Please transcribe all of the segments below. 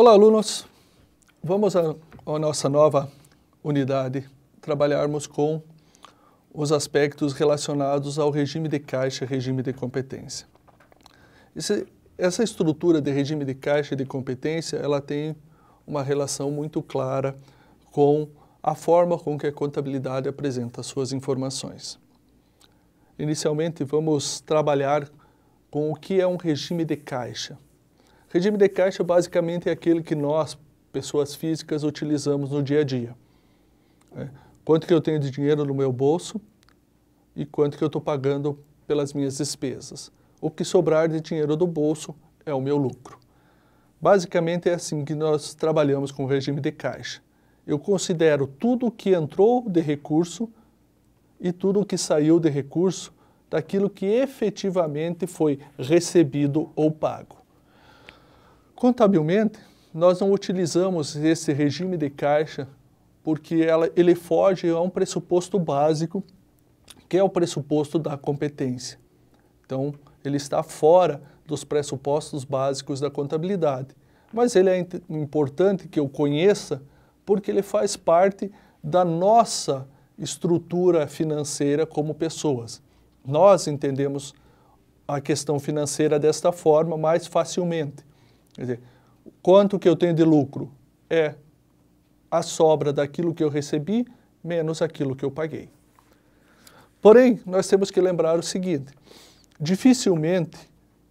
Olá, alunos! Vamos à nossa nova unidade trabalharmos com os aspectos relacionados ao regime de caixa e regime de competência. Esse, essa estrutura de regime de caixa e de competência, ela tem uma relação muito clara com a forma com que a contabilidade apresenta suas informações. Inicialmente, vamos trabalhar com o que é um regime de caixa. Regime de caixa basicamente é aquele que nós, pessoas físicas, utilizamos no dia a dia. É. Quanto que eu tenho de dinheiro no meu bolso e quanto que eu estou pagando pelas minhas despesas. O que sobrar de dinheiro do bolso é o meu lucro. Basicamente é assim que nós trabalhamos com o regime de caixa. Eu considero tudo o que entrou de recurso e tudo o que saiu de recurso daquilo que efetivamente foi recebido ou pago. Contabilmente, nós não utilizamos esse regime de caixa porque ela, ele foge a um pressuposto básico, que é o pressuposto da competência. Então, ele está fora dos pressupostos básicos da contabilidade. Mas ele é importante que eu conheça porque ele faz parte da nossa estrutura financeira como pessoas. Nós entendemos a questão financeira desta forma mais facilmente. Quer dizer, quanto que eu tenho de lucro? É a sobra daquilo que eu recebi menos aquilo que eu paguei. Porém, nós temos que lembrar o seguinte: dificilmente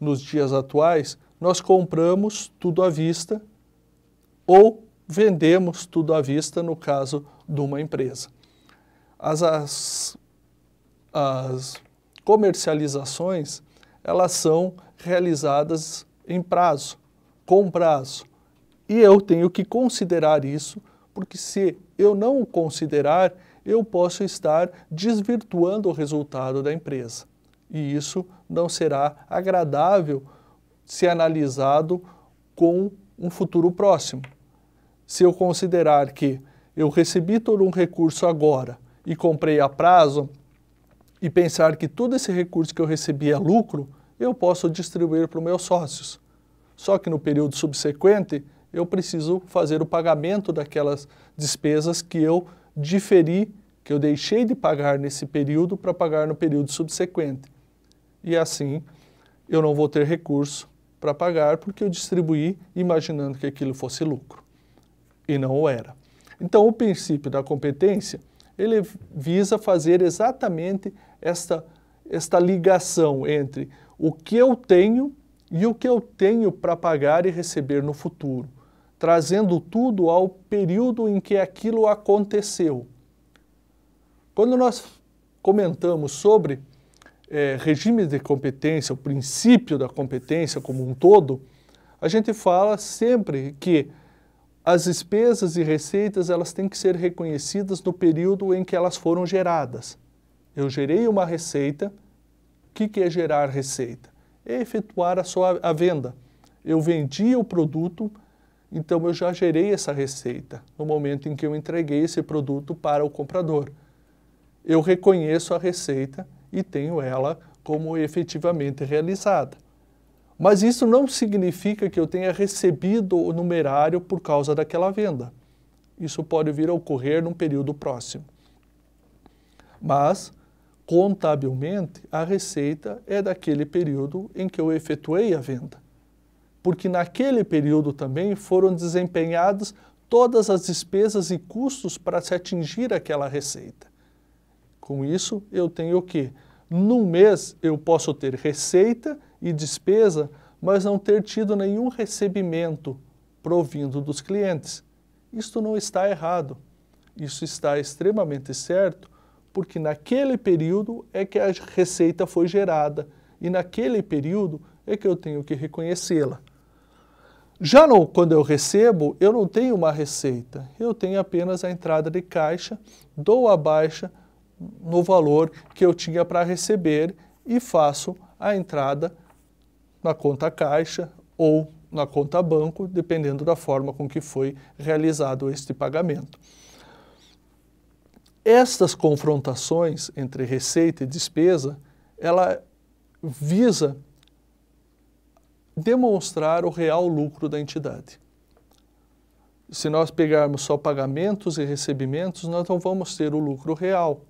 nos dias atuais nós compramos tudo à vista ou vendemos tudo à vista no caso de uma empresa. As, as, as comercializações elas são realizadas em prazo com prazo. E eu tenho que considerar isso, porque se eu não o considerar, eu posso estar desvirtuando o resultado da empresa. E isso não será agradável se analisado com um futuro próximo. Se eu considerar que eu recebi todo um recurso agora e comprei a prazo, e pensar que todo esse recurso que eu recebi é lucro, eu posso distribuir para os meus sócios. Só que no período subsequente, eu preciso fazer o pagamento daquelas despesas que eu diferi, que eu deixei de pagar nesse período para pagar no período subsequente. E assim, eu não vou ter recurso para pagar porque eu distribuí imaginando que aquilo fosse lucro e não o era. Então, o princípio da competência, ele visa fazer exatamente esta, esta ligação entre o que eu tenho e o que eu tenho para pagar e receber no futuro, trazendo tudo ao período em que aquilo aconteceu. Quando nós comentamos sobre é, regime de competência, o princípio da competência como um todo, a gente fala sempre que as despesas e receitas elas têm que ser reconhecidas no período em que elas foram geradas. Eu gerei uma receita, o que, que é gerar receita? é efetuar a sua a venda. Eu vendi o produto, então eu já gerei essa receita no momento em que eu entreguei esse produto para o comprador. Eu reconheço a receita e tenho ela como efetivamente realizada. Mas isso não significa que eu tenha recebido o numerário por causa daquela venda. Isso pode vir a ocorrer num período próximo. Mas contabilmente, a receita é daquele período em que eu efetuei a venda. Porque naquele período também foram desempenhadas todas as despesas e custos para se atingir aquela receita. Com isso, eu tenho o quê? Num mês eu posso ter receita e despesa, mas não ter tido nenhum recebimento provindo dos clientes. Isto não está errado. Isso está extremamente certo, porque naquele período é que a receita foi gerada e naquele período é que eu tenho que reconhecê-la. Já não, quando eu recebo, eu não tenho uma receita, eu tenho apenas a entrada de caixa, dou a baixa no valor que eu tinha para receber e faço a entrada na conta caixa ou na conta banco, dependendo da forma com que foi realizado este pagamento. Estas confrontações entre receita e despesa, ela visa demonstrar o real lucro da entidade. Se nós pegarmos só pagamentos e recebimentos, nós não vamos ter o lucro real.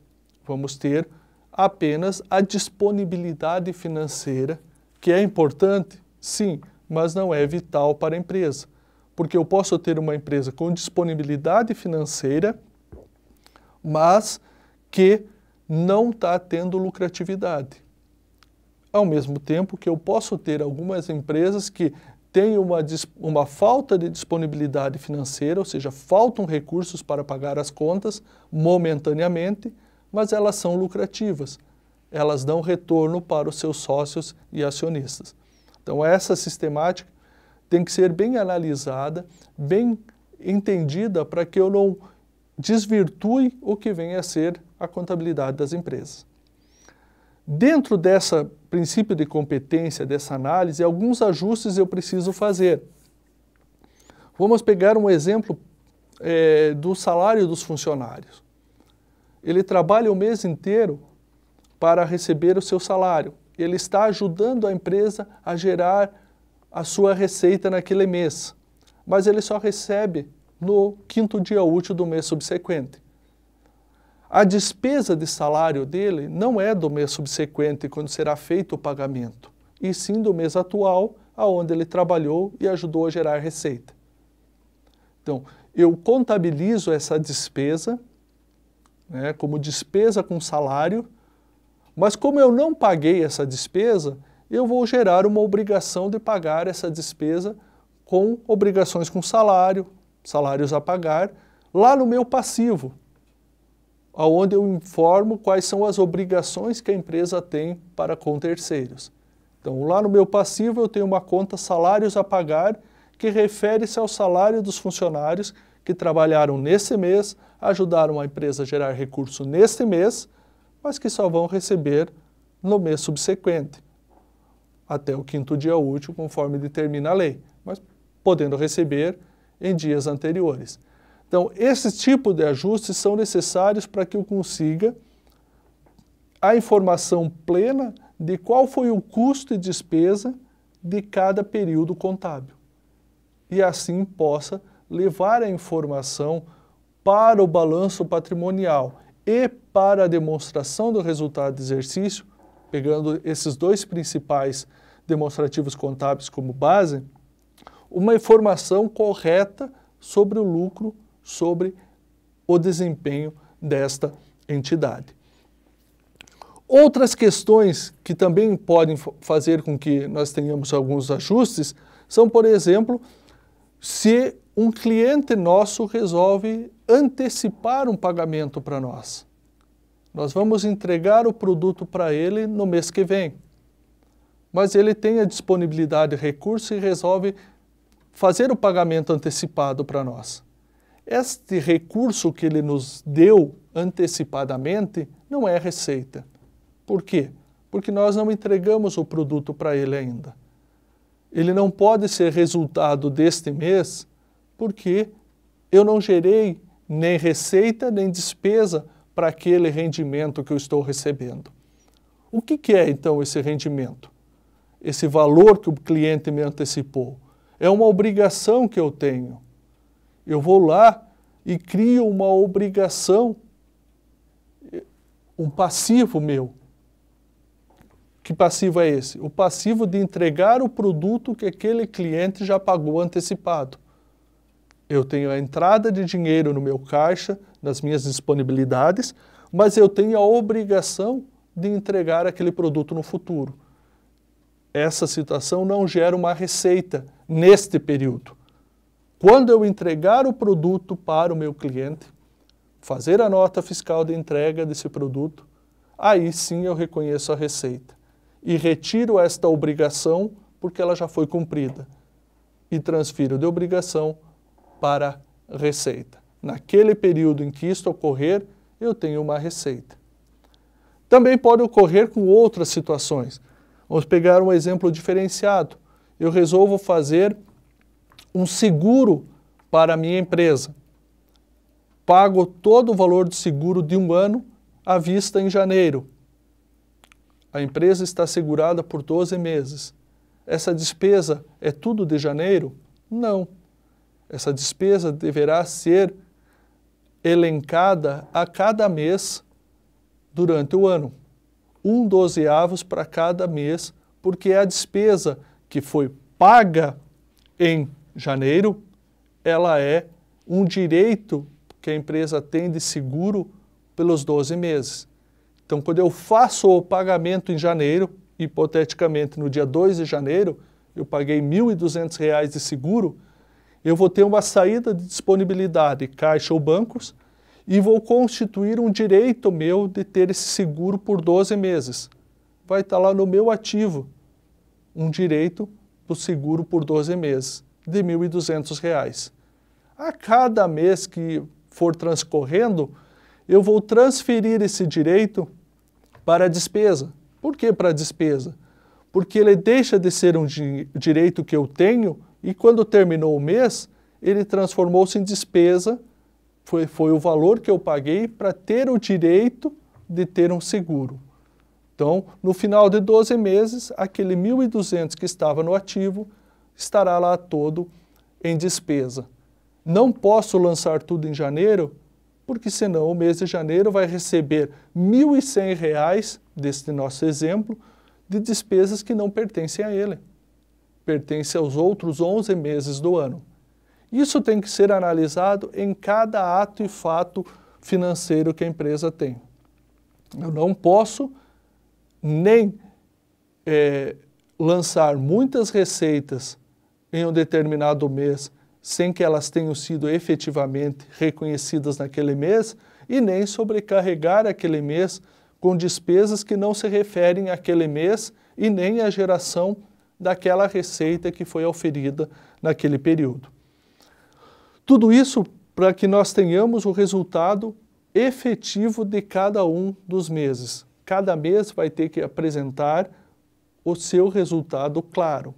Vamos ter apenas a disponibilidade financeira, que é importante, sim, mas não é vital para a empresa. Porque eu posso ter uma empresa com disponibilidade financeira mas que não está tendo lucratividade. Ao mesmo tempo que eu posso ter algumas empresas que têm uma, uma falta de disponibilidade financeira, ou seja, faltam recursos para pagar as contas momentaneamente, mas elas são lucrativas. Elas dão retorno para os seus sócios e acionistas. Então, essa sistemática tem que ser bem analisada, bem entendida, para que eu não desvirtue o que vem a ser a contabilidade das empresas. Dentro desse princípio de competência, dessa análise, alguns ajustes eu preciso fazer. Vamos pegar um exemplo é, do salário dos funcionários. Ele trabalha o mês inteiro para receber o seu salário. Ele está ajudando a empresa a gerar a sua receita naquele mês, mas ele só recebe no quinto dia útil do mês subsequente. A despesa de salário dele não é do mês subsequente, quando será feito o pagamento, e sim do mês atual, aonde ele trabalhou e ajudou a gerar receita. Então, eu contabilizo essa despesa né, como despesa com salário, mas como eu não paguei essa despesa, eu vou gerar uma obrigação de pagar essa despesa com obrigações com salário, salários a pagar, lá no meu passivo, onde eu informo quais são as obrigações que a empresa tem para com terceiros. Então, lá no meu passivo eu tenho uma conta salários a pagar que refere-se ao salário dos funcionários que trabalharam nesse mês, ajudaram a empresa a gerar recurso neste mês, mas que só vão receber no mês subsequente, até o quinto dia útil, conforme determina a lei, mas podendo receber em dias anteriores. Então, esse tipo de ajustes são necessários para que eu consiga a informação plena de qual foi o custo e despesa de cada período contábil. E assim possa levar a informação para o balanço patrimonial e para a demonstração do resultado de exercício, pegando esses dois principais demonstrativos contábeis como base, uma informação correta sobre o lucro, sobre o desempenho desta entidade. Outras questões que também podem fazer com que nós tenhamos alguns ajustes são, por exemplo, se um cliente nosso resolve antecipar um pagamento para nós. Nós vamos entregar o produto para ele no mês que vem, mas ele tem a disponibilidade de recurso e resolve fazer o pagamento antecipado para nós. Este recurso que ele nos deu antecipadamente não é receita. Por quê? Porque nós não entregamos o produto para ele ainda. Ele não pode ser resultado deste mês, porque eu não gerei nem receita nem despesa para aquele rendimento que eu estou recebendo. O que, que é então esse rendimento? Esse valor que o cliente me antecipou? é uma obrigação que eu tenho. Eu vou lá e crio uma obrigação, um passivo meu. Que passivo é esse? O passivo de entregar o produto que aquele cliente já pagou antecipado. Eu tenho a entrada de dinheiro no meu caixa, nas minhas disponibilidades, mas eu tenho a obrigação de entregar aquele produto no futuro. Essa situação não gera uma receita, neste período. Quando eu entregar o produto para o meu cliente, fazer a nota fiscal de entrega desse produto, aí sim eu reconheço a receita e retiro esta obrigação porque ela já foi cumprida e transfiro de obrigação para receita. Naquele período em que isto ocorrer, eu tenho uma receita. Também pode ocorrer com outras situações. Vamos pegar um exemplo diferenciado eu resolvo fazer um seguro para a minha empresa. Pago todo o valor do seguro de um ano à vista em janeiro. A empresa está segurada por 12 meses. Essa despesa é tudo de janeiro? Não. Essa despesa deverá ser elencada a cada mês durante o ano. Um dozeavos para cada mês, porque é a despesa que foi paga em janeiro, ela é um direito que a empresa tem de seguro pelos 12 meses. Então, quando eu faço o pagamento em janeiro, hipoteticamente no dia 2 de janeiro, eu paguei R$ 1.200 de seguro, eu vou ter uma saída de disponibilidade, caixa ou bancos, e vou constituir um direito meu de ter esse seguro por 12 meses. Vai estar lá no meu ativo, um direito do seguro por 12 meses, de R$ 1.200. A cada mês que for transcorrendo, eu vou transferir esse direito para a despesa. Por que para a despesa? Porque ele deixa de ser um di direito que eu tenho e quando terminou o mês, ele transformou-se em despesa, foi, foi o valor que eu paguei para ter o direito de ter um seguro. Então, no final de 12 meses, aquele 1.200 que estava no ativo estará lá todo em despesa. Não posso lançar tudo em janeiro, porque senão o mês de janeiro vai receber R$ 1.100, deste nosso exemplo, de despesas que não pertencem a ele. Pertence aos outros 11 meses do ano. Isso tem que ser analisado em cada ato e fato financeiro que a empresa tem. Eu não posso nem é, lançar muitas receitas em um determinado mês sem que elas tenham sido efetivamente reconhecidas naquele mês e nem sobrecarregar aquele mês com despesas que não se referem àquele mês e nem à geração daquela receita que foi oferida naquele período. Tudo isso para que nós tenhamos o resultado efetivo de cada um dos meses, cada mês vai ter que apresentar o seu resultado claro.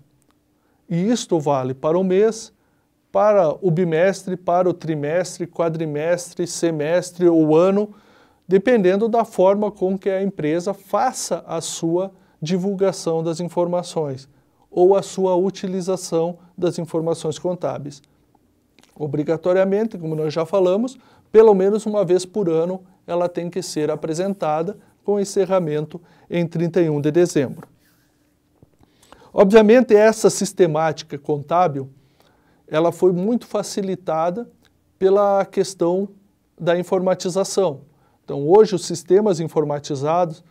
E isto vale para o mês, para o bimestre, para o trimestre, quadrimestre, semestre ou ano, dependendo da forma com que a empresa faça a sua divulgação das informações ou a sua utilização das informações contábeis. Obrigatoriamente, como nós já falamos, pelo menos uma vez por ano ela tem que ser apresentada com encerramento em 31 de dezembro. Obviamente, essa sistemática contábil ela foi muito facilitada pela questão da informatização. Então, hoje, os sistemas informatizados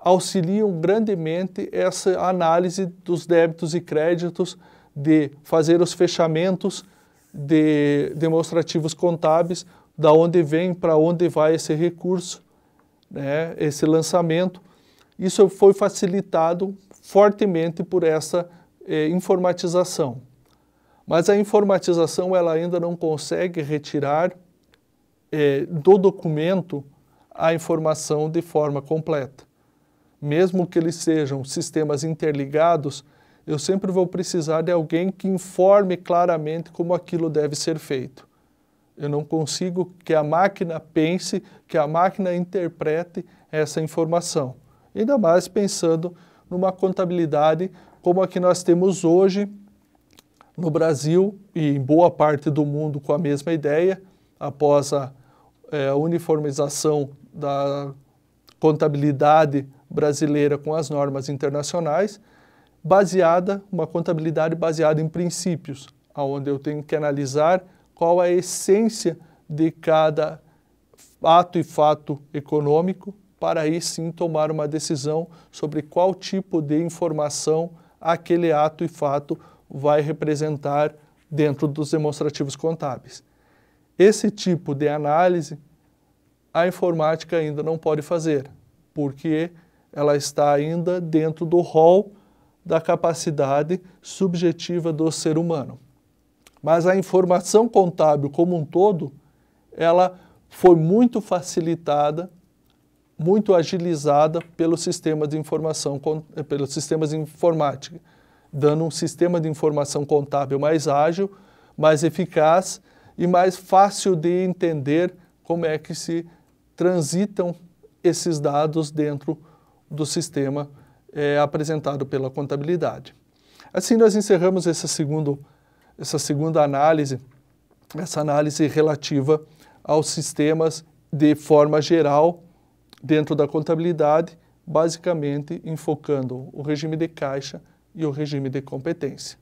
auxiliam grandemente essa análise dos débitos e créditos, de fazer os fechamentos de demonstrativos contábeis, da onde vem, para onde vai esse recurso, né, esse lançamento. Isso foi facilitado fortemente por essa eh, informatização. Mas a informatização ela ainda não consegue retirar eh, do documento a informação de forma completa. Mesmo que eles sejam sistemas interligados, eu sempre vou precisar de alguém que informe claramente como aquilo deve ser feito. Eu não consigo que a máquina pense, que a máquina interprete essa informação. Ainda mais pensando numa contabilidade como a que nós temos hoje no Brasil e em boa parte do mundo com a mesma ideia, após a é, uniformização da contabilidade brasileira com as normas internacionais, baseada, uma contabilidade baseada em princípios, onde eu tenho que analisar qual a essência de cada ato e fato econômico, para aí sim tomar uma decisão sobre qual tipo de informação aquele ato e fato vai representar dentro dos demonstrativos contábeis. Esse tipo de análise a informática ainda não pode fazer, porque ela está ainda dentro do rol da capacidade subjetiva do ser humano. Mas a informação contábil como um todo, ela foi muito facilitada, muito agilizada pelo sistema de informação, eh, pelos sistemas de informática, dando um sistema de informação contábil mais ágil, mais eficaz e mais fácil de entender como é que se transitam esses dados dentro do sistema é, apresentado pela contabilidade. Assim, nós encerramos esse segundo essa segunda análise, essa análise relativa aos sistemas de forma geral dentro da contabilidade, basicamente enfocando o regime de caixa e o regime de competência.